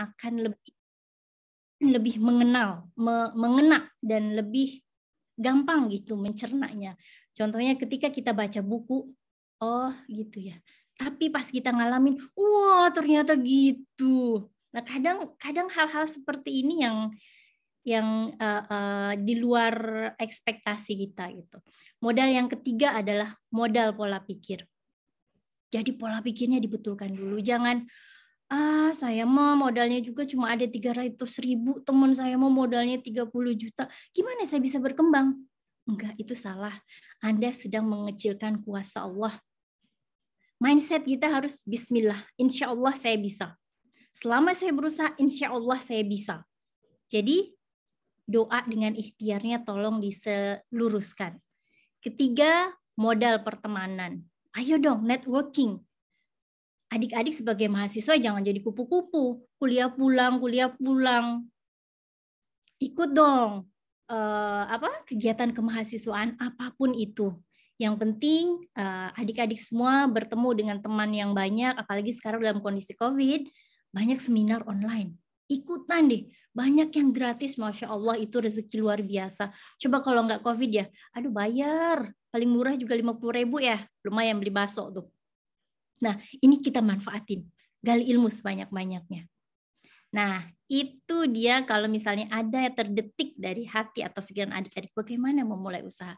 akan lebih lebih mengenal, me, mengena dan lebih gampang gitu mencernanya. Contohnya ketika kita baca buku, oh gitu ya. Tapi pas kita ngalamin, wah ternyata gitu. Nah kadang kadang hal-hal seperti ini yang yang uh, uh, di luar ekspektasi kita gitu. Modal yang ketiga adalah modal pola pikir. Jadi pola pikirnya dibetulkan dulu, jangan ah saya mah modalnya juga cuma ada tiga ratus ribu, teman saya mah modalnya 30 juta, gimana saya bisa berkembang? Enggak, itu salah. Anda sedang mengecilkan kuasa Allah. Mindset kita harus bismillah, insya Allah saya bisa. Selama saya berusaha, insya Allah saya bisa. Jadi doa dengan ikhtiarnya tolong diseluruskan. Ketiga, modal pertemanan. Ayo dong, networking adik-adik sebagai mahasiswa jangan jadi kupu-kupu, kuliah pulang, kuliah pulang. Ikut dong eh, apa kegiatan kemahasiswaan apapun itu. Yang penting eh, adik-adik eh, semua bertemu dengan teman yang banyak, apalagi sekarang dalam kondisi COVID, banyak seminar online. Ikutan deh, banyak yang gratis, masya Allah itu rezeki luar biasa. Coba kalau nggak COVID ya, aduh bayar, paling murah juga 50 ribu ya, lumayan beli bakso tuh Nah, ini kita manfaatin, gali ilmu sebanyak-banyaknya. Nah, itu dia kalau misalnya ada yang terdetik dari hati atau pikiran adik-adik bagaimana memulai usaha.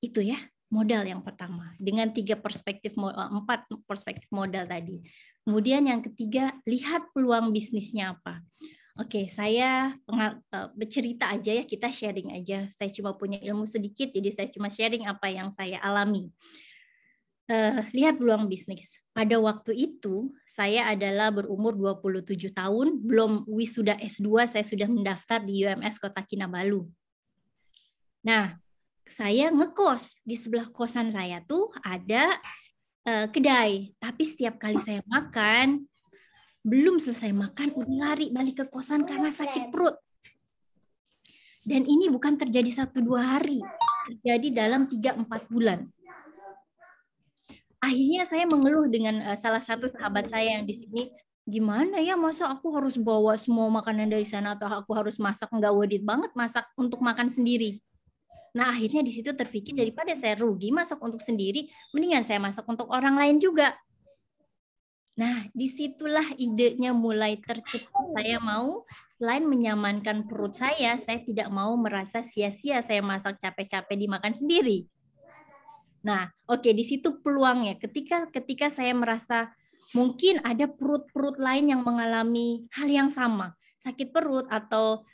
Itu ya, modal yang pertama dengan tiga perspektif eh, empat perspektif modal tadi. Kemudian yang ketiga lihat peluang bisnisnya apa. Oke, okay, saya eh, bercerita aja ya kita sharing aja. Saya cuma punya ilmu sedikit, jadi saya cuma sharing apa yang saya alami uh, lihat peluang bisnis. Pada waktu itu saya adalah berumur 27 tahun, belum wisuda S2 saya sudah mendaftar di UMS Kota Kinabalu. Nah, saya ngekos di sebelah kosan saya tuh ada uh, kedai, tapi setiap kali saya makan belum selesai makan udah lari balik ke kosan karena oh, sakit perut. Dan ini bukan terjadi satu dua hari, terjadi dalam tiga empat bulan akhirnya saya mengeluh dengan uh, salah satu iya. sahabat saya yang di sini gimana ya masa aku harus bawa semua makanan dari sana atau aku harus masak nggak worth banget masak untuk makan sendiri nah akhirnya di situ terpikir hmm. daripada saya rugi masak untuk sendiri mendingan saya masak untuk orang lain juga nah disitulah idenya mulai tercipta saya mau selain menyamankan perut saya saya tidak mau merasa sia-sia saya masak capek-capek dimakan sendiri Nah, oke okay, di situ peluangnya. Ketika ketika saya merasa mungkin ada perut-perut lain yang mengalami hal yang sama, sakit perut atau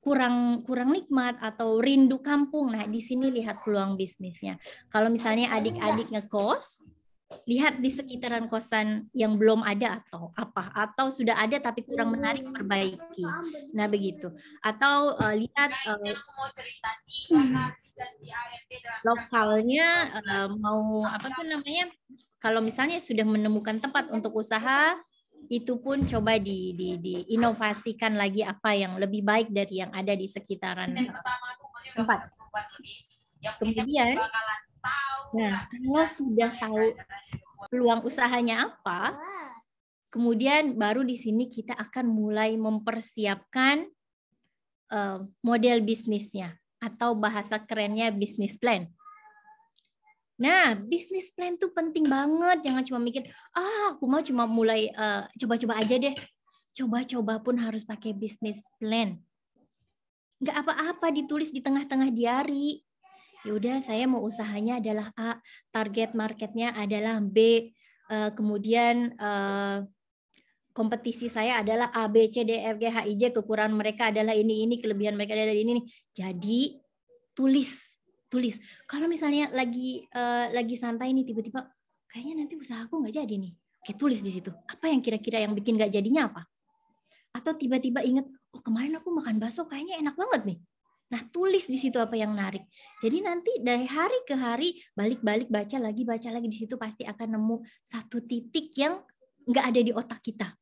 kurang kurang nikmat atau rindu kampung. Nah, di sini lihat peluang bisnisnya. Kalau misalnya adik-adik ngekos, lihat di sekitaran kosan yang belum ada atau apa atau sudah ada tapi kurang hmm. menarik perbaiki nah begitu atau uh, lihat uh, lokalnya uh, mau apa tuh namanya kalau misalnya sudah menemukan tempat untuk usaha itu pun coba di, di, diinovasikan lagi apa yang lebih baik dari yang ada di sekitaran tempat. Kemudian Nah, kalau kan sudah tahu peluang usahanya apa, kemudian baru di sini kita akan mulai mempersiapkan eh, model bisnisnya atau bahasa kerennya bisnis plan. Nah, bisnis plan tuh penting banget. Jangan cuma mikir, ah aku mau cuma mulai eh, coba-coba uh, aja deh. Coba-coba pun harus pakai bisnis plan. Nggak apa-apa ditulis di tengah-tengah diari yaudah saya mau usahanya adalah A, target marketnya adalah B, eh, kemudian eh, kompetisi saya adalah A, B, C, D, e, F, G, H, I, J, kekurangan mereka adalah ini, ini, kelebihan mereka adalah ini, ini. Jadi tulis, tulis. Kalau misalnya lagi uh, lagi santai nih tiba-tiba, kayaknya nanti usaha aku nggak jadi nih. Oke, tulis di situ. Apa yang kira-kira yang bikin nggak jadinya apa? Atau tiba-tiba inget, oh kemarin aku makan bakso kayaknya enak banget nih. Nah, tulis di situ apa yang menarik. Jadi nanti dari hari ke hari balik-balik baca lagi baca lagi di situ pasti akan nemu satu titik yang nggak ada di otak kita.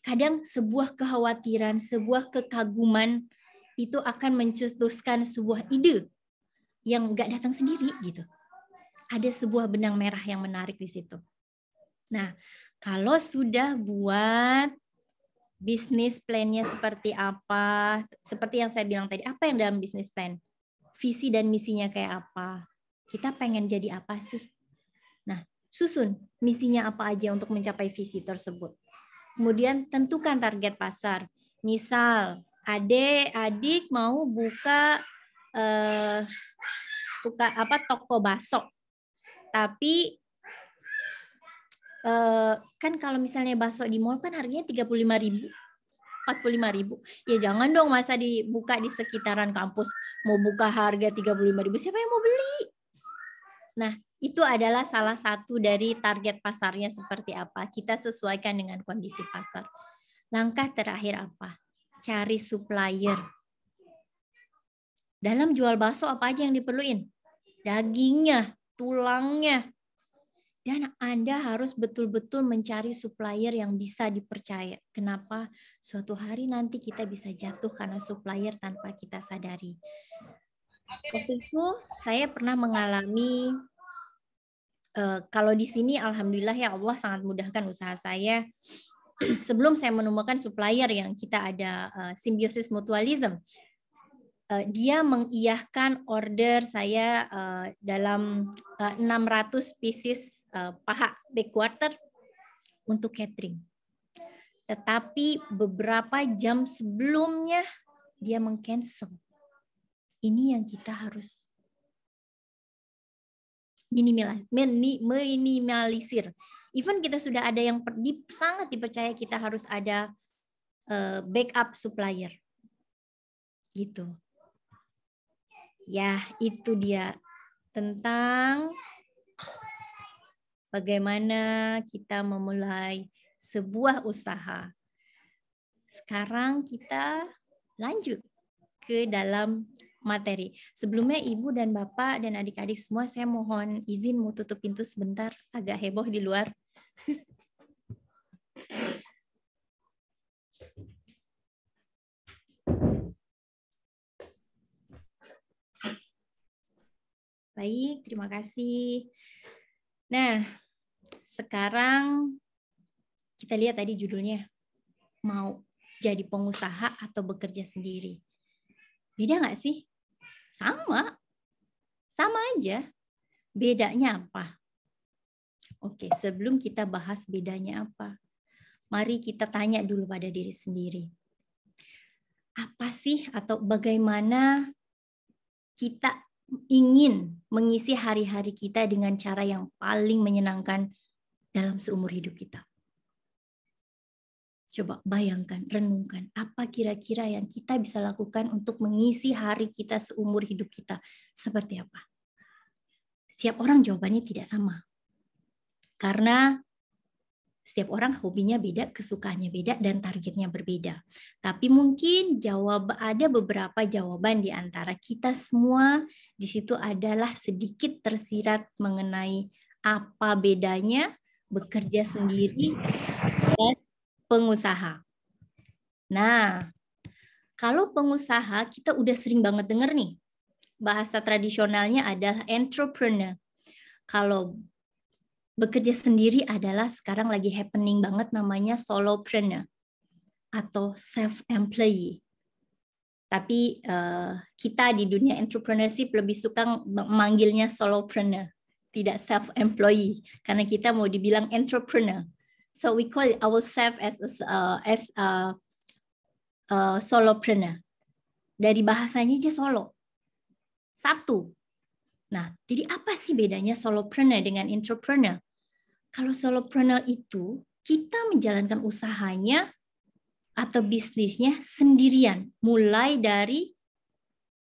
Kadang sebuah kekhawatiran, sebuah kekaguman itu akan mencetuskan sebuah ide yang nggak datang sendiri gitu. Ada sebuah benang merah yang menarik di situ. Nah, kalau sudah buat bisnis plannya seperti apa, seperti yang saya bilang tadi, apa yang dalam bisnis plan, visi dan misinya kayak apa, kita pengen jadi apa sih? Nah, susun misinya apa aja untuk mencapai visi tersebut. Kemudian tentukan target pasar. Misal, adik adik mau buka eh, buka apa toko basok, tapi Eh, kan kalau misalnya bakso di mall kan harganya lima ribu lima ribu ya jangan dong masa dibuka di sekitaran kampus mau buka harga lima ribu siapa yang mau beli nah itu adalah salah satu dari target pasarnya seperti apa kita sesuaikan dengan kondisi pasar langkah terakhir apa cari supplier dalam jual bakso apa aja yang diperluin dagingnya tulangnya dan Anda harus betul-betul mencari supplier yang bisa dipercaya. Kenapa? Suatu hari nanti kita bisa jatuh karena supplier tanpa kita sadari. Waktu itu saya pernah mengalami eh, kalau di sini alhamdulillah ya Allah sangat mudahkan usaha saya. Sebelum saya menemukan supplier yang kita ada eh, simbiosis mutualism, Eh, dia mengiyahkan order saya eh, dalam uh, eh, 600 pieces paha backwater untuk catering. Tetapi beberapa jam sebelumnya dia mengcancel. Ini yang kita harus minimalisir. Even kita sudah ada yang sangat dipercaya kita harus ada backup supplier. Gitu. Ya, itu dia tentang bagaimana kita memulai sebuah usaha. Sekarang kita lanjut ke dalam materi. Sebelumnya Ibu dan Bapak dan adik-adik semua saya mohon izin mau tutup pintu sebentar agak heboh di luar. Baik, terima kasih. Nah, sekarang kita lihat tadi judulnya. Mau jadi pengusaha atau bekerja sendiri. Beda nggak sih? Sama. Sama aja. Bedanya apa? Oke, sebelum kita bahas bedanya apa, mari kita tanya dulu pada diri sendiri. Apa sih atau bagaimana kita ingin mengisi hari-hari kita dengan cara yang paling menyenangkan dalam seumur hidup kita. Coba bayangkan, renungkan, apa kira-kira yang kita bisa lakukan untuk mengisi hari kita seumur hidup kita. Seperti apa? Setiap orang jawabannya tidak sama. Karena setiap orang hobinya beda, kesukaannya beda, dan targetnya berbeda. Tapi mungkin jawab ada beberapa jawaban di antara kita semua di situ adalah sedikit tersirat mengenai apa bedanya bekerja sendiri dan pengusaha. Nah, kalau pengusaha kita udah sering banget denger nih bahasa tradisionalnya adalah entrepreneur. Kalau bekerja sendiri adalah sekarang lagi happening banget namanya solopreneur atau self employee. Tapi eh, kita di dunia entrepreneurship lebih suka memanggilnya solopreneur, tidak self employee karena kita mau dibilang entrepreneur. So we call ourselves as a, eh, as a, a eh, solopreneur. Dari bahasanya aja solo. Satu, Nah, jadi apa sih bedanya solopreneur dengan entrepreneur? Kalau solopreneur itu kita menjalankan usahanya atau bisnisnya sendirian, mulai dari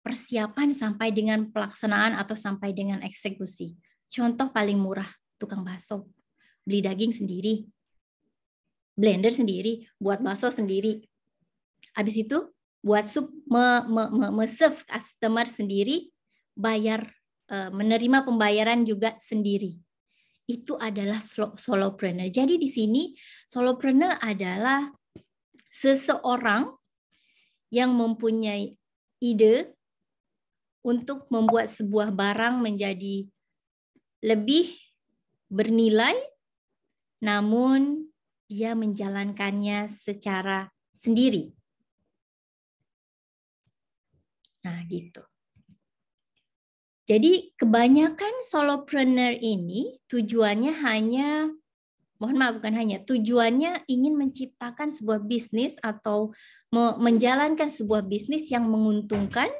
persiapan sampai dengan pelaksanaan atau sampai dengan eksekusi. Contoh paling murah, tukang bakso. Beli daging sendiri, blender sendiri, buat bakso sendiri. Habis itu buat sup me, me, me, me serve customer sendiri, bayar Eh, menerima pembayaran juga sendiri. Itu adalah solopreneur. Jadi di sini solopreneur adalah seseorang yang mempunyai ide untuk membuat sebuah barang menjadi lebih bernilai namun dia menjalankannya secara sendiri. Nah, gitu. Jadi kebanyakan solopreneur ini tujuannya hanya mohon maaf bukan hanya tujuannya ingin menciptakan sebuah bisnis atau menjalankan sebuah bisnis yang menguntungkan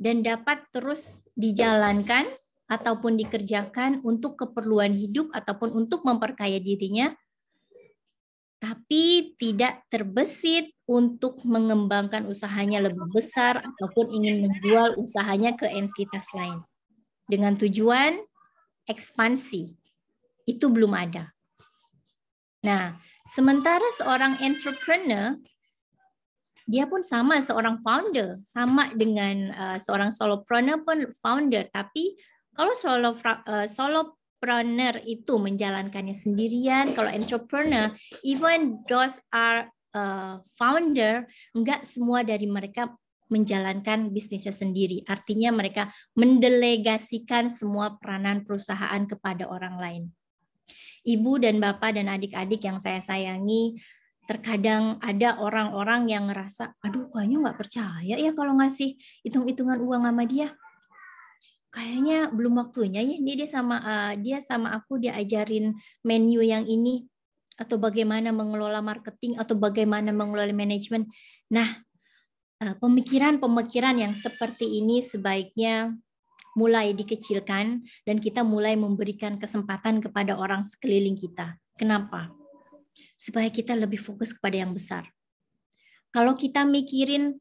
dan dapat terus dijalankan ataupun dikerjakan untuk keperluan hidup ataupun untuk memperkaya dirinya tapi tidak terbesit untuk mengembangkan usahanya lebih besar ataupun ingin menjual usahanya ke entitas lain dengan tujuan ekspansi. Itu belum ada. Nah, sementara seorang entrepreneur dia pun sama seorang founder, sama dengan uh, seorang solopreneur pun founder, tapi kalau solo uh, solopreneur itu menjalankannya sendirian, kalau entrepreneur, even those are uh, founder, enggak semua dari mereka menjalankan bisnisnya sendiri. Artinya mereka mendelegasikan semua peranan perusahaan kepada orang lain. Ibu dan bapak dan adik-adik yang saya sayangi, terkadang ada orang-orang yang ngerasa, aduh kayaknya nggak percaya ya kalau ngasih hitung-hitungan uang sama dia. Kayaknya belum waktunya ya. Ini dia sama uh, dia sama aku dia ajarin menu yang ini atau bagaimana mengelola marketing atau bagaimana mengelola manajemen. Nah, Eh, pemikiran-pemikiran yang seperti ini sebaiknya mulai dikecilkan dan kita mulai memberikan kesempatan kepada orang sekeliling kita. Kenapa? Supaya kita lebih fokus kepada yang besar. Kalau kita mikirin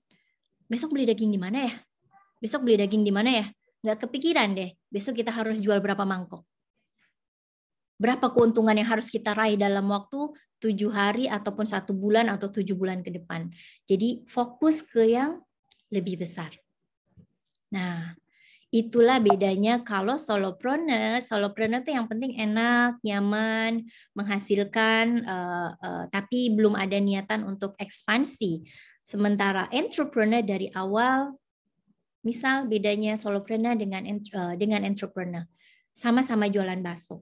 besok beli daging di mana ya? Besok beli daging di mana ya? Nggak kepikiran deh. Besok kita harus jual berapa mangkok berapa keuntungan yang harus kita raih dalam waktu tujuh hari ataupun satu bulan atau tujuh bulan ke depan. Jadi fokus ke yang lebih besar. Nah, itulah bedanya kalau solopreneur. Solopreneur itu yang penting enak, nyaman, menghasilkan, eh, eh, tapi belum ada niatan untuk ekspansi. Sementara entrepreneur dari awal, misal bedanya solopreneur dengan eh, dengan entrepreneur, sama-sama jualan bakso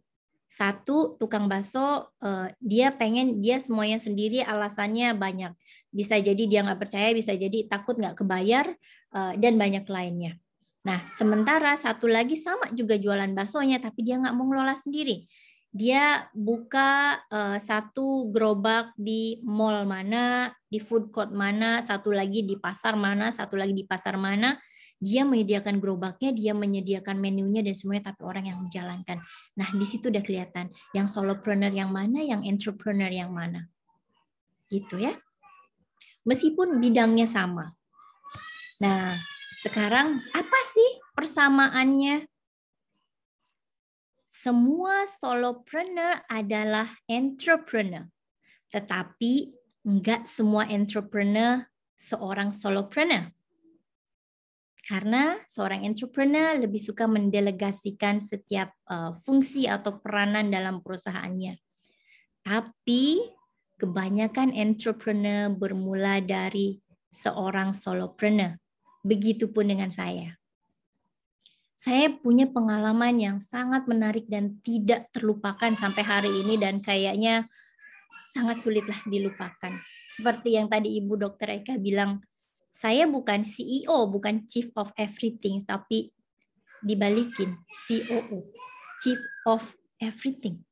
satu, tukang bakso eh, dia pengen dia semuanya sendiri alasannya banyak. Bisa jadi dia nggak percaya, bisa jadi takut nggak kebayar, eh, dan banyak lainnya. Nah, sementara satu lagi sama juga jualan baksonya, tapi dia nggak mau ngelola sendiri. Dia buka eh, satu gerobak di mall mana, di food court mana, satu lagi di pasar mana, satu lagi di pasar mana, dia menyediakan gerobaknya, dia menyediakan menunya dan semuanya, tapi orang yang menjalankan. Nah, di situ udah kelihatan yang solopreneur yang mana, yang entrepreneur yang mana. Gitu ya. Meskipun bidangnya sama. Nah, sekarang apa sih persamaannya? Semua solopreneur adalah entrepreneur. Tetapi enggak semua entrepreneur seorang solopreneur karena seorang entrepreneur lebih suka mendelegasikan setiap uh, fungsi atau peranan dalam perusahaannya. Tapi kebanyakan entrepreneur bermula dari seorang solopreneur. Begitupun dengan saya. Saya punya pengalaman yang sangat menarik dan tidak terlupakan sampai hari ini dan kayaknya sangat sulitlah dilupakan. Seperti yang tadi Ibu dokter Eka bilang, saya bukan CEO, bukan Chief of Everything, tapi dibalikin COO, Chief of Everything.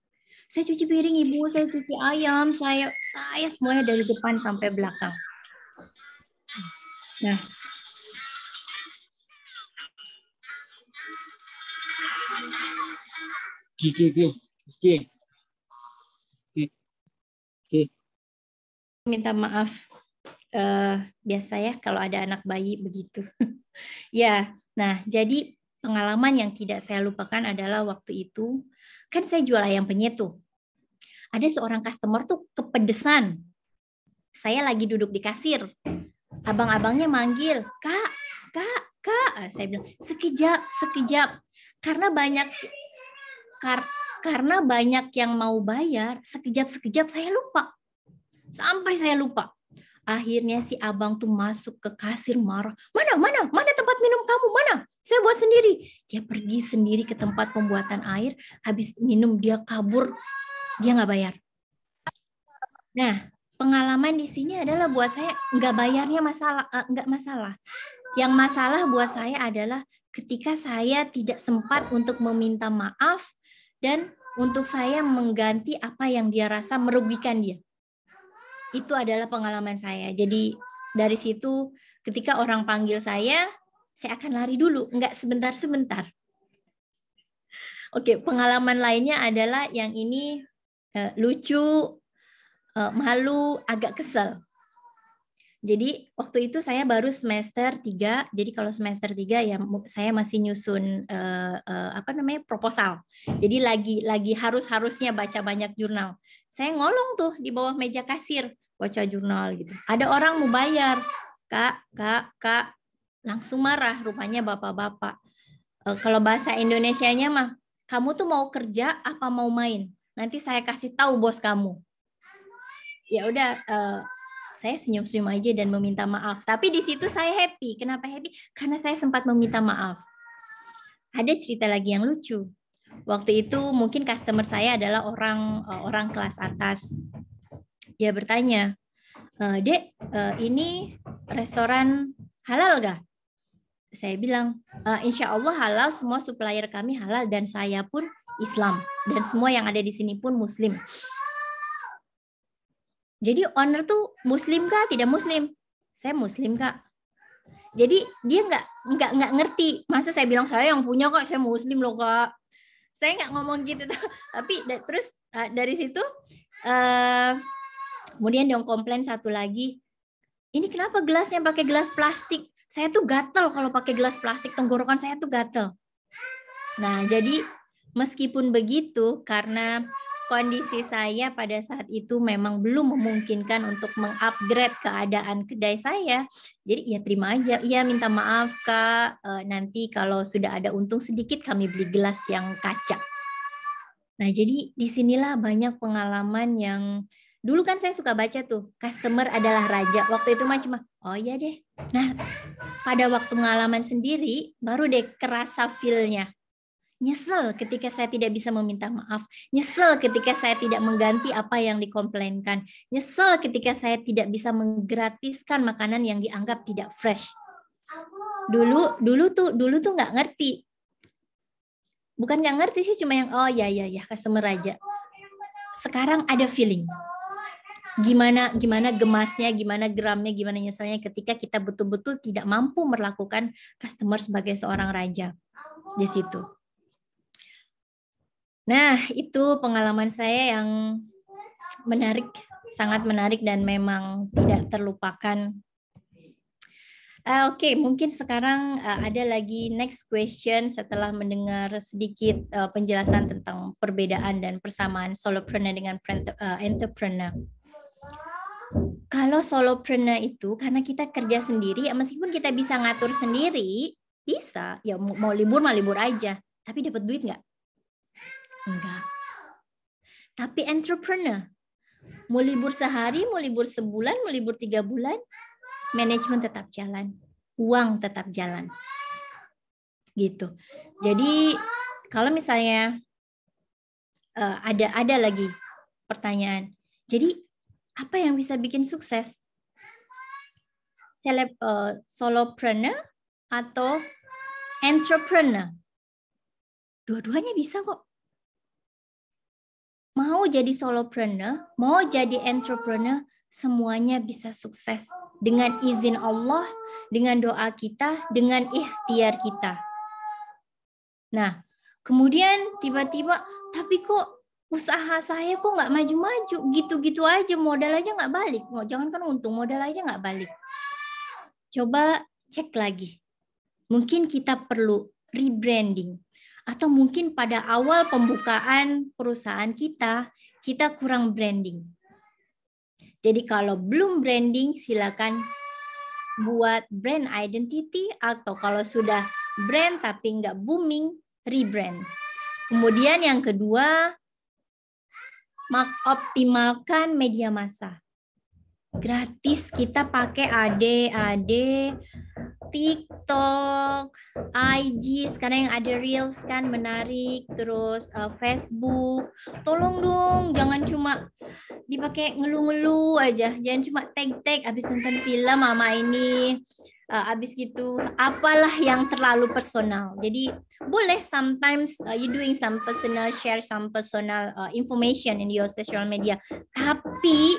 Saya cuci piring ibu, saya cuci ayam, saya saya semuanya dari depan sampai belakang. Nah, Oke, oke, oke, oke, Minta maaf uh, biasa ya kalau ada anak bayi begitu. ya, nah jadi pengalaman yang tidak saya lupakan adalah waktu itu kan saya jual ayam penyet tuh. Ada seorang customer tuh kepedesan. Saya lagi duduk di kasir. Abang-abangnya manggil, "Kak, Kak, Kak." Eh, saya bilang, "Sekejap, sekejap." Karena banyak kar karena banyak yang mau bayar, sekejap-sekejap saya lupa. Sampai saya lupa Akhirnya si abang tuh masuk ke kasir marah. Mana, mana, mana tempat minum kamu? Mana? Saya buat sendiri. Dia pergi sendiri ke tempat pembuatan air. Habis minum dia kabur. Dia nggak bayar. Nah, pengalaman di sini adalah buat saya nggak bayarnya masalah eh, nggak masalah. Yang masalah buat saya adalah ketika saya tidak sempat untuk meminta maaf dan untuk saya mengganti apa yang dia rasa merugikan dia itu adalah pengalaman saya. Jadi dari situ ketika orang panggil saya, saya akan lari dulu, nggak sebentar-sebentar. Oke, pengalaman lainnya adalah yang ini eh, lucu, eh, malu, agak kesel. Jadi waktu itu saya baru semester 3. Jadi kalau semester 3 ya saya masih nyusun uh, uh, apa namanya proposal. Jadi lagi lagi harus-harusnya baca banyak jurnal. Saya ngolong tuh di bawah meja kasir baca jurnal gitu. Ada orang mau bayar. Kak, Kak, Kak langsung marah rupanya bapak-bapak. Uh, kalau bahasa Indonesia-nya mah kamu tuh mau kerja apa mau main? Nanti saya kasih tahu bos kamu. Ya udah uh, saya senyum-senyum aja dan meminta maaf. Tapi di situ saya happy. Kenapa happy? Karena saya sempat meminta maaf. Ada cerita lagi yang lucu. Waktu itu mungkin customer saya adalah orang eh, orang kelas atas. Dia bertanya, eh, "Dek, eh, ini restoran halal gak?" Saya bilang, "Insya Allah halal. Semua supplier kami halal dan saya pun Islam dan semua yang ada di sini pun Muslim." Jadi owner tuh muslim kah tidak muslim? Saya muslim kak. Jadi dia nggak nggak nggak ngerti. Masa saya bilang saya yang punya kok, saya muslim loh kak. Saya nggak ngomong gitu tuh. Tapi terus uh, dari situ uh, kemudian dia komplain satu lagi. Ini kenapa gelasnya pakai gelas plastik? Saya tuh gatel kalau pakai gelas plastik, tenggorokan saya tuh gatel. Nah, jadi meskipun begitu karena kondisi saya pada saat itu memang belum memungkinkan untuk mengupgrade keadaan kedai saya. Jadi ya terima aja, ya minta maaf kak, eh, nanti kalau sudah ada untung sedikit kami beli gelas yang kaca. Nah jadi disinilah banyak pengalaman yang dulu kan saya suka baca tuh customer adalah raja waktu itu mah cuma oh iya deh nah pada waktu pengalaman sendiri baru deh kerasa feelnya nyesel ketika saya tidak bisa meminta maaf, nyesel ketika saya tidak mengganti apa yang dikomplainkan, nyesel ketika saya tidak bisa menggratiskan makanan yang dianggap tidak fresh. Dulu, dulu tuh, dulu tuh nggak ngerti. Bukan nggak ngerti sih, cuma yang oh ya ya ya customer aja. Sekarang ada feeling. Gimana gimana gemasnya, gimana geramnya, gimana nyeselnya ketika kita betul-betul tidak mampu melakukan customer sebagai seorang raja di situ. Nah, itu pengalaman saya yang menarik, sangat menarik dan memang tidak terlupakan. Uh, Oke, okay, mungkin sekarang uh, ada lagi next question setelah mendengar sedikit uh, penjelasan tentang perbedaan dan persamaan solopreneur dengan entrepreneur kalau solopreneur itu karena kita kerja sendiri ya meskipun kita bisa ngatur sendiri bisa ya mau libur mau libur aja tapi dapat duit nggak Enggak. Tapi entrepreneur, mau libur sehari, mau libur sebulan, mau libur tiga bulan, manajemen tetap jalan, uang tetap jalan. Gitu. Jadi kalau misalnya eh, ada ada lagi pertanyaan. Jadi apa yang bisa bikin sukses? Seleb, uh, solopreneur atau entrepreneur? Dua-duanya bisa kok mau jadi solopreneur, mau jadi entrepreneur, semuanya bisa sukses dengan izin Allah, dengan doa kita, dengan ikhtiar kita. Nah, kemudian tiba-tiba, tapi kok usaha saya kok nggak maju-maju, gitu-gitu aja modal aja nggak balik, nggak jangan kan untung modal aja nggak balik. Coba cek lagi, mungkin kita perlu rebranding, atau mungkin pada awal pembukaan perusahaan kita, kita kurang branding. Jadi kalau belum branding, silakan buat brand identity atau kalau sudah brand tapi nggak booming, rebrand. Kemudian yang kedua, optimalkan media massa. Gratis kita pakai AD, AD, TikTok, IG, sekarang yang ada Reels kan menarik, terus uh, Facebook. Tolong dong, jangan cuma dipakai ngeluh-ngeluh aja. Jangan cuma tag-tag habis nonton film mama ini. Uh, abis gitu apalah yang terlalu personal jadi boleh sometimes uh, you doing some personal share some personal uh, information in your social media tapi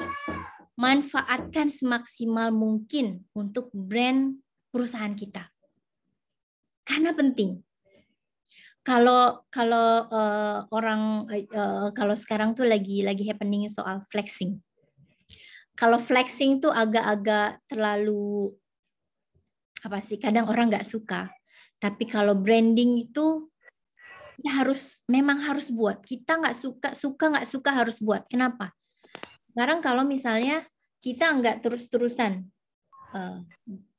manfaatkan semaksimal mungkin untuk brand perusahaan kita. Karena penting. Kalau kalau uh, orang uh, kalau sekarang tuh lagi lagi happening soal flexing. Kalau flexing tuh agak-agak terlalu apa sih? Kadang orang nggak suka. Tapi kalau branding itu kita ya harus memang harus buat. Kita nggak suka suka nggak suka harus buat. Kenapa? Sekarang kalau misalnya kita nggak terus-terusan uh,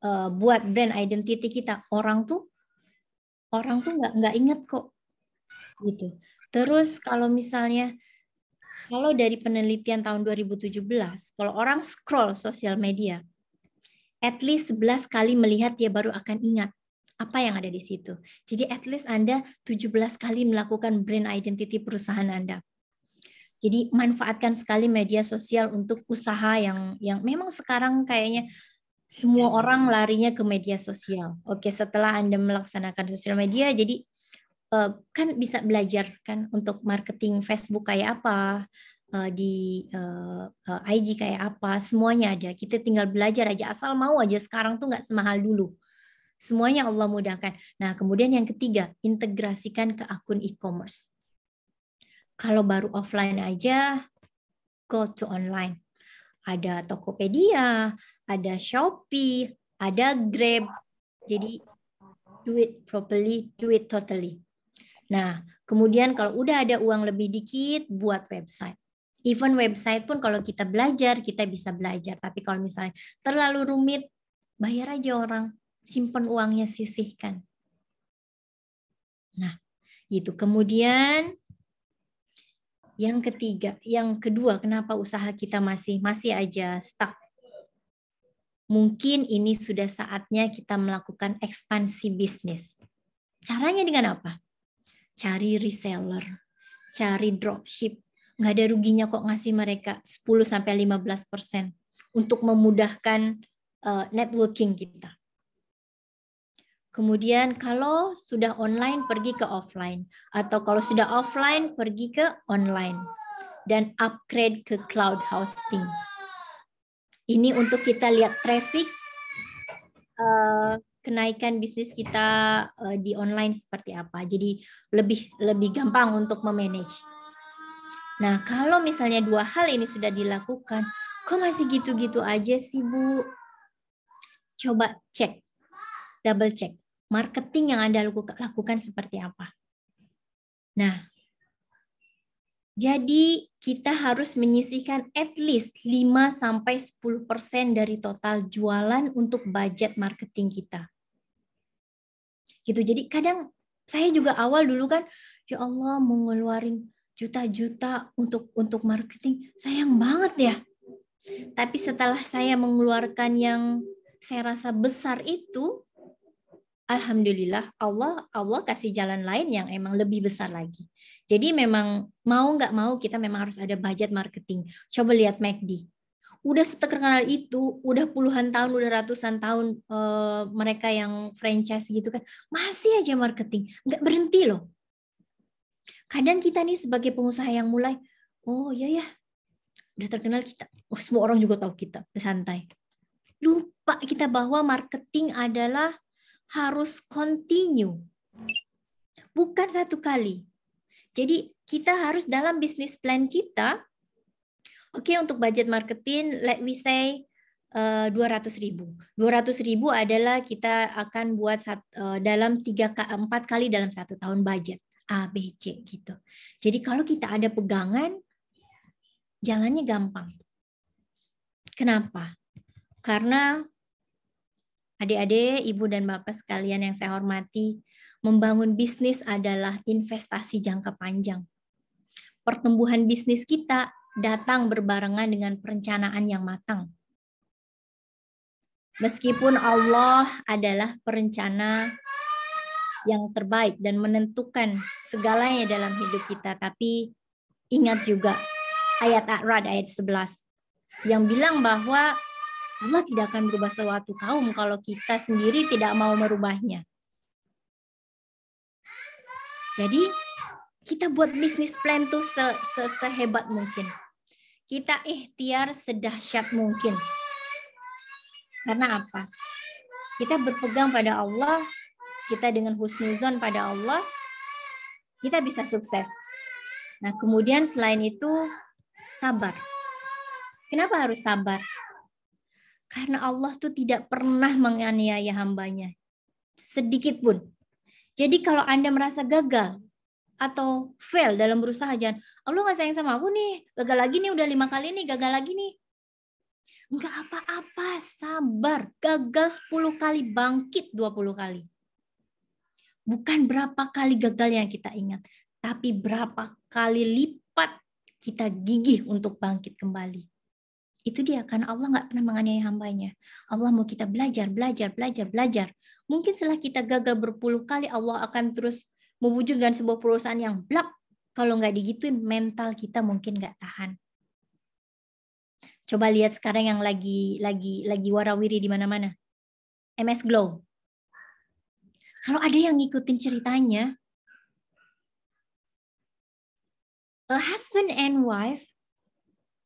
uh, buat brand identity kita orang tuh orang tuh nggak nggak inget kok gitu terus kalau misalnya kalau dari penelitian tahun 2017 kalau orang scroll sosial media at least 11 kali melihat dia baru akan ingat apa yang ada di situ. Jadi at least Anda 17 kali melakukan brand identity perusahaan Anda. Jadi manfaatkan sekali media sosial untuk usaha yang yang memang sekarang kayaknya semua orang larinya ke media sosial. Oke, setelah Anda melaksanakan sosial media, jadi eh, kan bisa belajar kan untuk marketing Facebook kayak apa, eh, di eh, IG kayak apa, semuanya ada. Kita tinggal belajar aja asal mau aja sekarang tuh nggak semahal dulu. Semuanya Allah mudahkan. Nah, kemudian yang ketiga, integrasikan ke akun e-commerce. Kalau baru offline aja, go to online. Ada Tokopedia, ada Shopee, ada Grab. Jadi do it properly, do it totally. Nah, kemudian kalau udah ada uang lebih dikit, buat website. Even website pun kalau kita belajar, kita bisa belajar. Tapi kalau misalnya terlalu rumit, bayar aja orang. Simpen uangnya, sisihkan. Nah, itu. Kemudian yang ketiga, yang kedua, kenapa usaha kita masih masih aja stuck mungkin ini sudah saatnya kita melakukan ekspansi bisnis. Caranya dengan apa? Cari reseller, cari dropship. Nggak ada ruginya kok ngasih mereka 10-15 persen untuk memudahkan eh, networking kita. Kemudian kalau sudah online pergi ke offline atau kalau sudah offline pergi ke online dan upgrade ke cloud hosting. Ini untuk kita lihat traffic uh, kenaikan bisnis kita uh, di online seperti apa. Jadi lebih lebih gampang untuk memanage. Nah, kalau misalnya dua hal ini sudah dilakukan, kok masih gitu-gitu aja sih, Bu? Coba cek. Double check. Marketing yang Anda lakukan seperti apa? Nah, jadi kita harus menyisihkan at least 5 sampai 10% dari total jualan untuk budget marketing kita. Gitu. Jadi kadang saya juga awal dulu kan ya Allah mau juta-juta untuk untuk marketing, sayang banget ya. Tapi setelah saya mengeluarkan yang saya rasa besar itu, alhamdulillah Allah Allah kasih jalan lain yang emang lebih besar lagi. Jadi memang mau nggak mau kita memang harus ada budget marketing. Coba lihat McD. Udah seterkenal itu, udah puluhan tahun, udah ratusan tahun e, mereka yang franchise gitu kan, masih aja marketing, nggak berhenti loh. Kadang kita nih sebagai pengusaha yang mulai, oh ya ya, udah terkenal kita, oh, semua orang juga tahu kita, santai. Lupa kita bahwa marketing adalah harus continue. Bukan satu kali. Jadi kita harus dalam bisnis plan kita, oke okay, untuk budget marketing, let me say eh, dua ratus ribu. dua ratus ribu adalah kita akan buat eh, dalam tiga empat kali dalam satu tahun budget A, B, C gitu. Jadi kalau kita ada pegangan, jalannya gampang. Kenapa? Karena Adik-adik, ibu dan bapak sekalian yang saya hormati, membangun bisnis adalah investasi jangka panjang. Pertumbuhan bisnis kita datang berbarengan dengan perencanaan yang matang. Meskipun Allah adalah perencana yang terbaik dan menentukan segalanya dalam hidup kita, tapi ingat juga ayat Ar-Ra'd ayat 11 yang bilang bahwa Allah tidak akan berubah suatu kaum kalau kita sendiri tidak mau merubahnya. Jadi kita buat bisnis plan tuh se -se sehebat mungkin. Kita ikhtiar sedahsyat mungkin. Karena apa? Kita berpegang pada Allah, kita dengan husnuzon pada Allah, kita bisa sukses. Nah, kemudian selain itu sabar. Kenapa harus sabar? Karena Allah tuh tidak pernah menganiaya hambanya. Sedikit pun. Jadi kalau Anda merasa gagal atau fail dalam berusaha, jangan, Allah nggak sayang sama aku nih, gagal lagi nih, udah lima kali nih, gagal lagi nih. Nggak apa-apa, sabar. Gagal 10 kali, bangkit 20 kali. Bukan berapa kali gagal yang kita ingat, tapi berapa kali lipat kita gigih untuk bangkit kembali. Itu dia, karena Allah nggak pernah menganiaya hambanya. Allah mau kita belajar, belajar, belajar, belajar. Mungkin setelah kita gagal berpuluh kali, Allah akan terus mewujudkan sebuah perusahaan yang blak. Kalau nggak digituin, mental kita mungkin nggak tahan. Coba lihat sekarang yang lagi lagi lagi warawiri di mana-mana. MS Glow. Kalau ada yang ngikutin ceritanya, a husband and wife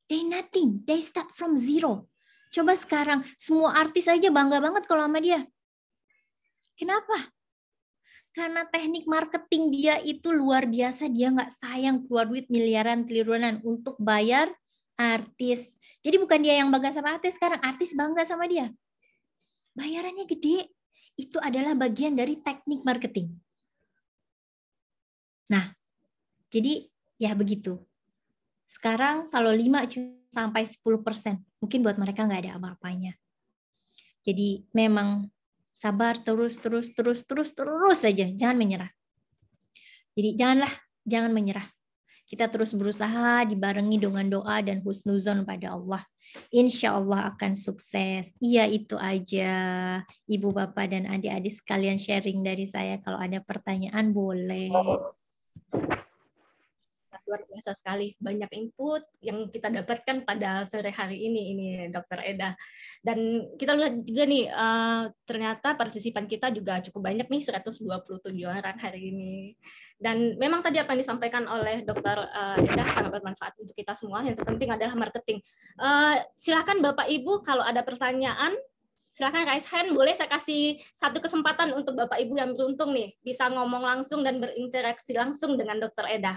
They nothing. They start from zero. Coba sekarang, semua artis aja bangga banget kalau sama dia. Kenapa? Karena teknik marketing dia itu luar biasa. Dia nggak sayang keluar duit miliaran, triliunan untuk bayar artis. Jadi bukan dia yang bangga sama artis sekarang, artis bangga sama dia. Bayarannya gede. Itu adalah bagian dari teknik marketing. Nah, jadi ya begitu. Sekarang kalau 5 sampai 10 persen, mungkin buat mereka nggak ada apa-apanya. Jadi memang sabar terus, terus, terus, terus, terus saja. Jangan menyerah. Jadi janganlah, jangan menyerah. Kita terus berusaha dibarengi dengan doa dan husnuzon pada Allah. Insya Allah akan sukses. Iya itu aja. Ibu, Bapak, dan adik-adik sekalian sharing dari saya. Kalau ada pertanyaan boleh luar biasa sekali banyak input yang kita dapatkan pada sore hari ini ini dokter Eda dan kita lihat juga nih uh, ternyata partisipan kita juga cukup banyak nih 127 orang hari ini dan memang tadi apa yang disampaikan oleh dokter uh, Eda sangat bermanfaat untuk kita semua yang terpenting adalah marketing uh, eh, silahkan Bapak Ibu kalau ada pertanyaan silahkan raise hand boleh saya kasih satu kesempatan untuk bapak ibu yang beruntung nih bisa ngomong langsung dan berinteraksi langsung dengan dokter Eda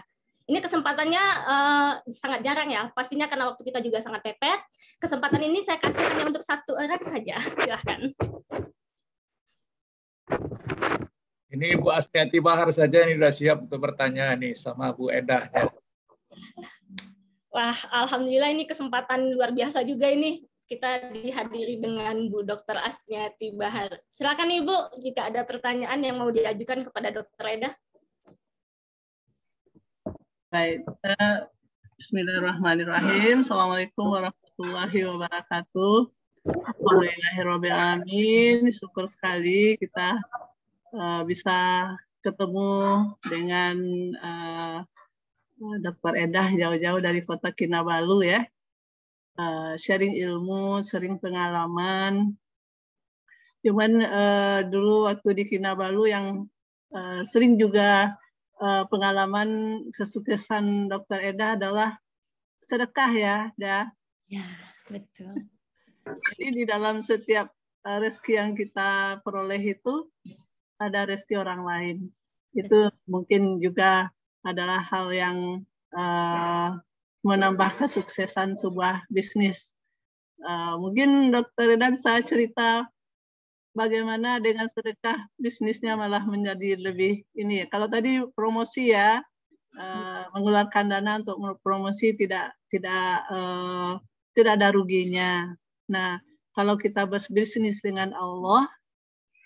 ini kesempatannya uh, sangat jarang ya, pastinya karena waktu kita juga sangat pepet. Kesempatan ini saya kasih hanya untuk satu orang saja. Silahkan. Ini Bu Asniati Bahar saja ini sudah siap untuk bertanya nih sama Bu Edah. Ya. Wah, alhamdulillah ini kesempatan luar biasa juga ini kita dihadiri dengan Bu Dokter Asnyati Bahar. Silakan Ibu jika ada pertanyaan yang mau diajukan kepada Dokter Edah. Baik. Eh, bismillahirrahmanirrahim. Assalamualaikum warahmatullahi wabarakatuh. Alhamdulillahirrahmanirrahim. Syukur sekali kita uh, bisa ketemu dengan uh, eh, Dr. Edah jauh-jauh dari kota Kinabalu ya. Uh, sharing ilmu, sharing pengalaman. Cuman uh, dulu waktu di Kinabalu yang uh, sering juga Eh, pengalaman kesuksesan Dokter Eda adalah sedekah ya, da. Ya, betul. Jadi di dalam setiap eh, rezeki yang kita peroleh itu ada rezeki orang lain. Itu mungkin juga adalah hal yang uh, menambah kesuksesan sebuah bisnis. Uh, mungkin Dokter Eda bisa cerita bagaimana dengan sedekah bisnisnya malah menjadi lebih ini. ya. Kalau tadi promosi ya eh, mengeluarkan dana untuk promosi tidak tidak eh, tidak ada ruginya. Nah, kalau kita berbisnis dengan Allah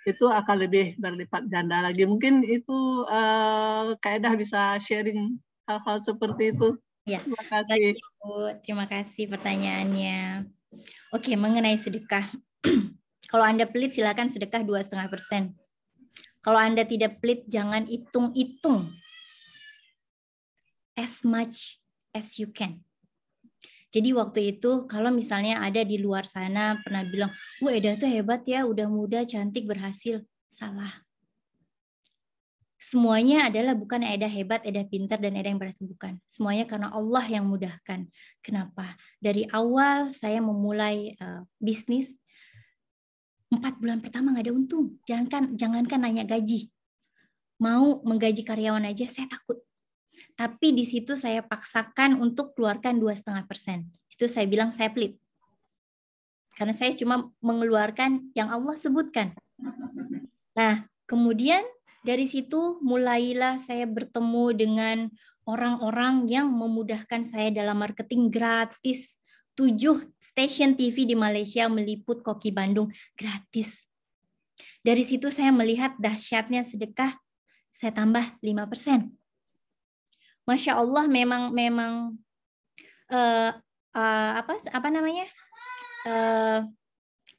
itu akan lebih berlipat ganda lagi. Mungkin itu uh, bisa sharing hal-hal seperti itu. Ya. Terima kasih. Terima kasih pertanyaannya. Oke, mengenai sedekah. Kalau Anda pelit, silakan sedekah 2,5 persen. Kalau Anda tidak pelit, jangan hitung-hitung. As much as you can. Jadi waktu itu kalau misalnya ada di luar sana pernah bilang, "Bu Eda tuh hebat ya, udah muda, cantik, berhasil." Salah. Semuanya adalah bukan Eda hebat, Eda pintar, dan Eda yang berhasil. Bukan. Semuanya karena Allah yang mudahkan. Kenapa? Dari awal saya memulai uh, bisnis, Empat bulan pertama nggak ada untung. Jangankan, jangankan nanya gaji. Mau menggaji karyawan aja, saya takut. Tapi di situ saya paksakan untuk keluarkan dua setengah persen. Itu saya bilang saya pelit. Karena saya cuma mengeluarkan yang Allah sebutkan. Nah, kemudian dari situ mulailah saya bertemu dengan orang-orang yang memudahkan saya dalam marketing gratis tujuh stasiun TV di Malaysia meliput Koki Bandung gratis. Dari situ saya melihat dahsyatnya sedekah, saya tambah 5%. Masya Allah memang memang uh, uh, apa apa namanya uh,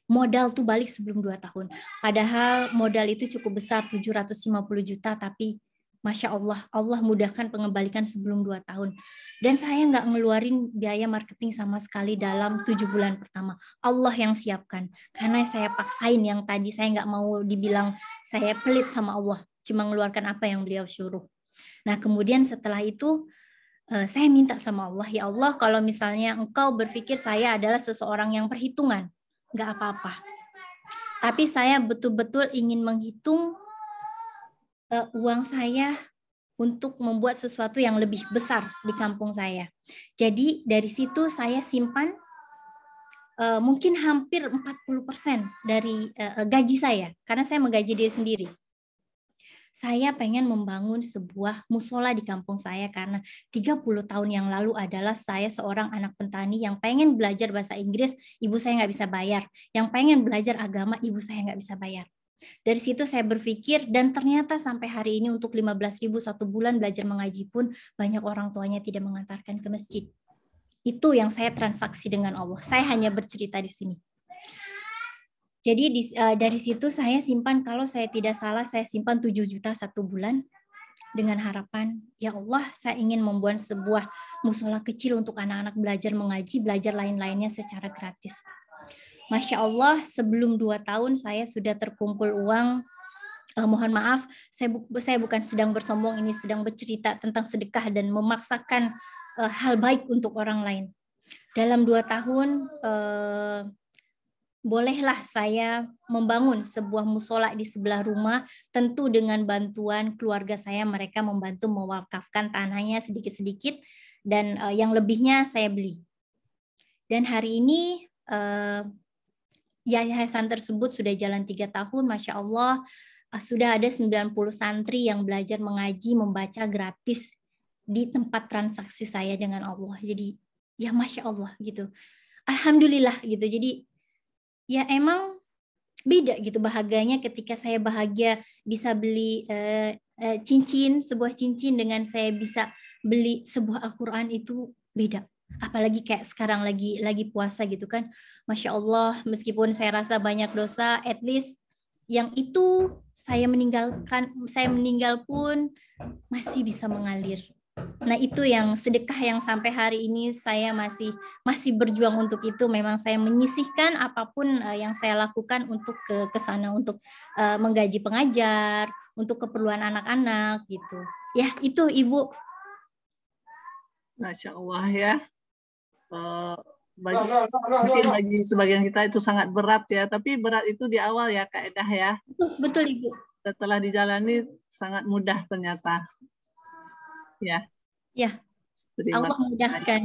modal tuh balik sebelum dua tahun. Padahal modal itu cukup besar 750 juta tapi Masya Allah, Allah mudahkan pengembalikan sebelum 2 tahun. Dan saya nggak ngeluarin biaya marketing sama sekali dalam tujuh bulan pertama. Allah yang siapkan. Karena saya paksain yang tadi saya nggak mau dibilang saya pelit sama Allah. Cuma ngeluarkan apa yang beliau suruh. Nah kemudian setelah itu eh, saya minta sama Allah, ya Allah kalau misalnya engkau berpikir saya adalah seseorang yang perhitungan, nggak apa-apa. Tapi saya betul-betul ingin menghitung uh, uang saya untuk membuat sesuatu yang lebih besar di kampung saya. Jadi dari situ saya simpan uh, mungkin hampir 40% dari uh, gaji saya karena saya menggaji diri sendiri. Saya pengen membangun sebuah musola di kampung saya karena 30 tahun yang lalu adalah saya seorang anak petani yang pengen belajar bahasa Inggris, ibu saya nggak bisa bayar. Yang pengen belajar agama, ibu saya nggak bisa bayar. Dari situ saya berpikir dan ternyata sampai hari ini untuk 15 ribu satu bulan belajar mengaji pun banyak orang tuanya tidak mengantarkan ke masjid. Itu yang saya transaksi dengan Allah. Saya hanya bercerita di sini. Jadi eh, dari situ saya simpan kalau saya tidak salah saya simpan 7 juta satu bulan dengan harapan, ya Allah, saya ingin membuat sebuah musola kecil untuk anak-anak belajar mengaji, belajar lain-lainnya secara gratis. Masya Allah sebelum dua tahun saya sudah terkumpul uang uh, mohon maaf, saya, bu saya bukan sedang bersombong, ini sedang bercerita tentang sedekah dan memaksakan uh, hal baik untuk orang lain. Dalam dua tahun, uh, bolehlah saya membangun sebuah musola di sebelah rumah, tentu dengan bantuan keluarga saya, mereka membantu mewakafkan tanahnya sedikit-sedikit, dan uh, yang lebihnya saya beli. Dan hari ini, uh, yayasan tersebut sudah jalan tiga tahun, masya Allah ah, sudah ada 90 santri yang belajar mengaji, membaca gratis di tempat transaksi saya dengan Allah. Jadi ya masya Allah gitu. Alhamdulillah gitu. Jadi ya emang beda gitu bahagianya ketika saya bahagia bisa beli eh, eh cincin sebuah cincin dengan saya bisa beli sebuah Al-Quran itu beda apalagi kayak sekarang lagi lagi puasa gitu kan masya allah meskipun saya rasa banyak dosa at least yang itu saya meninggalkan saya meninggal pun masih bisa mengalir nah itu yang sedekah yang sampai hari ini saya masih masih berjuang untuk itu memang saya menyisihkan apapun eh, yang saya lakukan untuk ke ke sana untuk uh, menggaji pengajar untuk keperluan anak-anak gitu ya itu ibu Masya Allah ya. Eh, bagi mungkin bagi sebagian kita itu sangat berat ya tapi berat itu di awal ya kak Edah ya betul ibu setelah dijalani sangat mudah ternyata ya ya Terima Allah mudahkan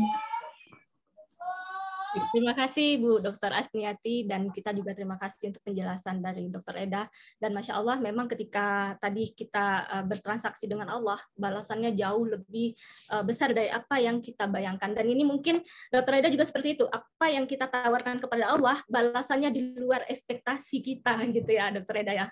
Terima kasih Bu Dr. Asniati dan kita juga terima kasih untuk penjelasan dari Dr. Eda dan masya Allah memang ketika tadi kita eh, bertransaksi dengan Allah balasannya jauh lebih eh, besar dari apa yang kita bayangkan dan ini mungkin Dr. Eda juga seperti itu apa yang kita tawarkan kepada Allah balasannya di luar ekspektasi kita gitu ya Dr. Eda ya.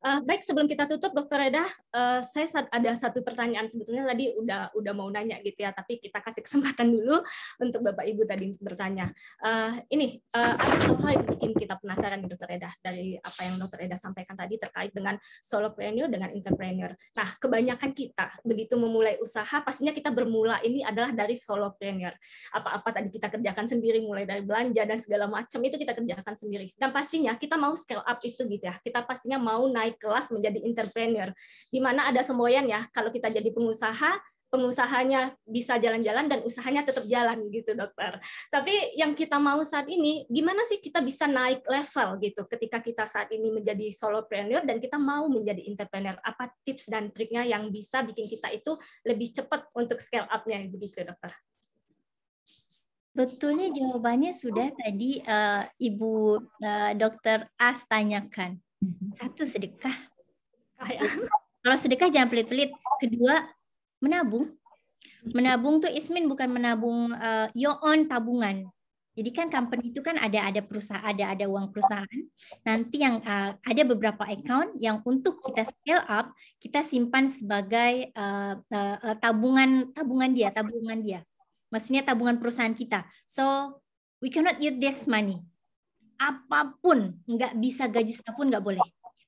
Uh, baik sebelum kita tutup, Dokter Reda, uh, eh, saya ada satu pertanyaan sebetulnya tadi udah udah mau nanya gitu ya, tapi kita kasih kesempatan dulu untuk Bapak Ibu tadi bertanya. Uh, ini uh, ada hal-hal yang bikin kita penasaran Dokter Reda, dari apa yang Dokter Reda sampaikan tadi terkait dengan solopreneur dengan entrepreneur. Nah, kebanyakan kita begitu memulai usaha pastinya kita bermula ini adalah dari solopreneur. Apa-apa tadi kita kerjakan sendiri mulai dari belanja dan segala macam itu kita kerjakan sendiri. Dan pastinya kita mau scale up itu gitu ya. Kita pastinya mau naik naik kelas menjadi entrepreneur. Di mana ada semboyan ya, kalau kita jadi pengusaha, pengusahanya bisa jalan-jalan dan usahanya tetap jalan gitu dokter. Tapi yang kita mau saat ini gimana sih kita bisa naik level gitu ketika kita saat ini menjadi solopreneur dan kita mau menjadi entrepreneur. Apa tips dan triknya yang bisa bikin kita itu lebih cepat untuk scale up-nya gitu dokter? Betulnya jawabannya sudah tadi uh, Ibu uh, Dokter As tanyakan. Mhm. Satu sedekah. Kalau sedekah jangan pelit-pelit. Kedua, menabung. Mhm. Menabung tuh Ismin bukan menabung uh, your own tabungan. Jadi kan company itu kan ada ada perusahaan ada ada uang perusahaan. Nanti yang uh, ada beberapa account yang untuk kita scale up kita simpan sebagai uh, uh, tabungan tabungan dia tabungan dia. Maksudnya tabungan perusahaan kita. So we cannot use this money apapun, nggak bisa gaji pun nggak boleh.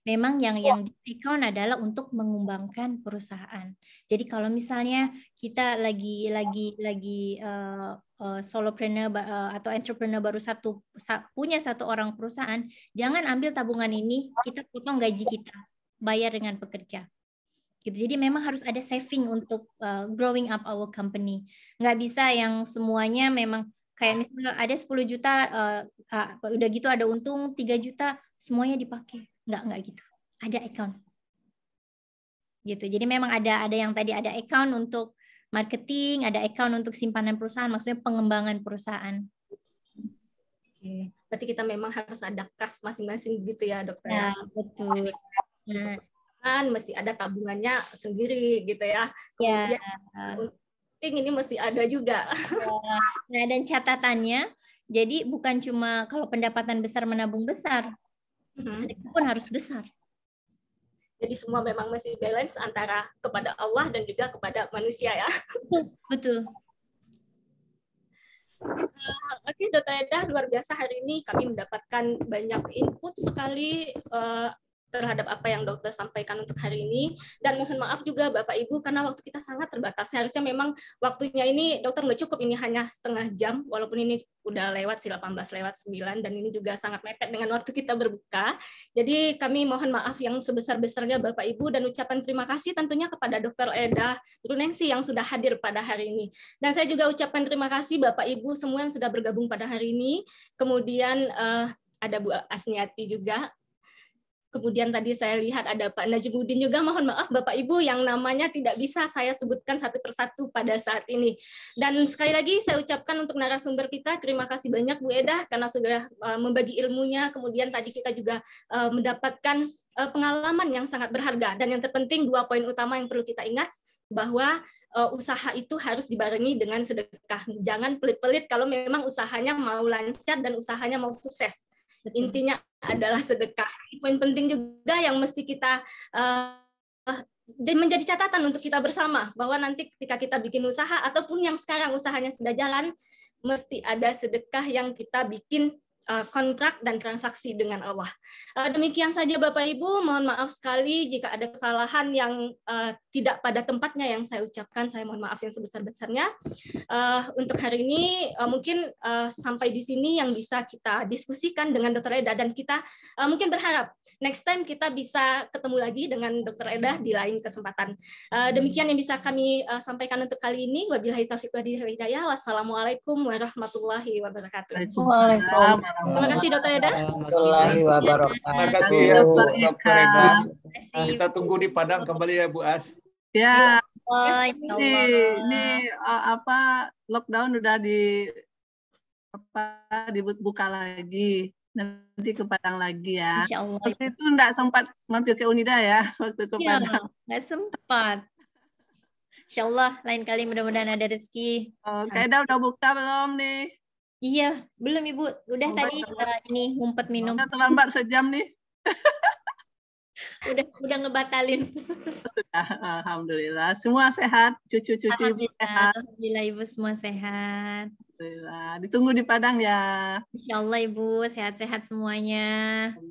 Memang yang yang account adalah untuk mengembangkan perusahaan. Jadi kalau misalnya kita lagi lagi lagi uh, uh, solopreneur uh, atau entrepreneur baru satu sa punya satu orang perusahaan, jangan ambil tabungan ini, kita potong gaji kita, bayar dengan pekerja gitu. Jadi memang harus ada saving untuk uh, growing up our company. Nggak bisa yang semuanya memang kayak misalnya ada 10 juta uh, uh, udah gitu ada untung 3 juta semuanya dipakai nggak nggak gitu ada account gitu jadi memang ada ada yang tadi ada account untuk marketing ada account untuk simpanan perusahaan maksudnya pengembangan perusahaan Oke. berarti kita memang harus ada kas masing-masing gitu ya dokter ya, ya betul nah. kan mesti ada tabungannya sendiri gitu ya, ya. kemudian ya ini mesti ada juga. Nah, dan catatannya, jadi bukan cuma kalau pendapatan besar menabung besar, hmm. pun harus besar. Jadi semua memang masih balance antara kepada Allah dan juga kepada manusia ya. Betul. Uh, Oke, okay, Dota Edah luar biasa hari ini kami mendapatkan banyak input sekali eh, terhadap apa yang dokter sampaikan untuk hari ini dan mohon maaf juga Bapak Ibu karena waktu kita sangat terbatas seharusnya memang waktunya ini dokter nggak cukup ini hanya setengah jam walaupun ini udah lewat sih 18 lewat 9 dan ini juga sangat mepet dengan waktu kita berbuka jadi kami mohon maaf yang sebesar-besarnya Bapak Ibu dan ucapan terima kasih tentunya kepada dokter Eda Runengsi yang sudah hadir pada hari ini dan saya juga ucapan terima kasih Bapak Ibu semua yang sudah bergabung pada hari ini kemudian uh, ada Bu Asniati juga Kemudian tadi saya lihat ada Pak Najibuddin juga, mohon maaf Bapak Ibu yang namanya tidak bisa saya sebutkan satu persatu pada saat ini. Dan sekali lagi saya ucapkan untuk narasumber kita, terima kasih banyak Bu Eda karena sudah eh, membagi ilmunya, kemudian tadi kita juga eh, mendapatkan eh, pengalaman yang sangat berharga. Dan yang terpenting dua poin utama yang perlu kita ingat, bahwa usaha itu harus dibarengi dengan sedekah. Jangan pelit-pelit kalau memang usahanya mau lancar dan usahanya mau sukses. Intinya adalah sedekah. Poin penting juga yang mesti kita uh, menjadi catatan untuk kita bersama bahwa nanti ketika kita bikin usaha ataupun yang sekarang usahanya sudah jalan mesti ada sedekah yang kita bikin Eh, kontrak dan transaksi dengan Allah. Eh, demikian saja Bapak Ibu, mohon maaf sekali jika ada kesalahan yang eh, tidak pada tempatnya yang saya ucapkan, saya mohon maaf yang sebesar-besarnya. Untuk hari ini mungkin sampai di sini yang bisa kita diskusikan dengan Dr. Eda dan kita mungkin berharap next time kita bisa ketemu lagi dengan Dr. Eda di lain kesempatan. Demikian yang bisa kami sampaikan untuk kali ini. Wabillahi taufiq wa hidayah. Wassalamualaikum warahmatullahi wabarakatuh. Waalaikumsalam. Terima kasih Dokter Eda. Terima kasih Dokter Eda. Kita tunggu di Padang kembali ya Bu As. Ya. ya ini, ini eh, apa lockdown udah di apa dibuka lagi nanti ke Padang lagi ya. Insya Allah. Waktu itu enggak sempat mampir ke Unida ya waktu ke iya, Padang. Enggak sempat. Insya Allah lain kali mudah-mudahan ada rezeki. Oke, okay, udah buka belum nih? Iya, belum Ibu. Udah tadi uh, ini ngumpet minum. Udah terlambat sejam nih. udah udah ngebatalin. Sudah, alhamdulillah. Semua sehat, cucu-cucu alhamdulillah, sehat. Alhamdulillah Ibu semua sehat. Alhamdulillah. Ditunggu di Padang ya. Insyaallah Ibu, sehat-sehat semuanya.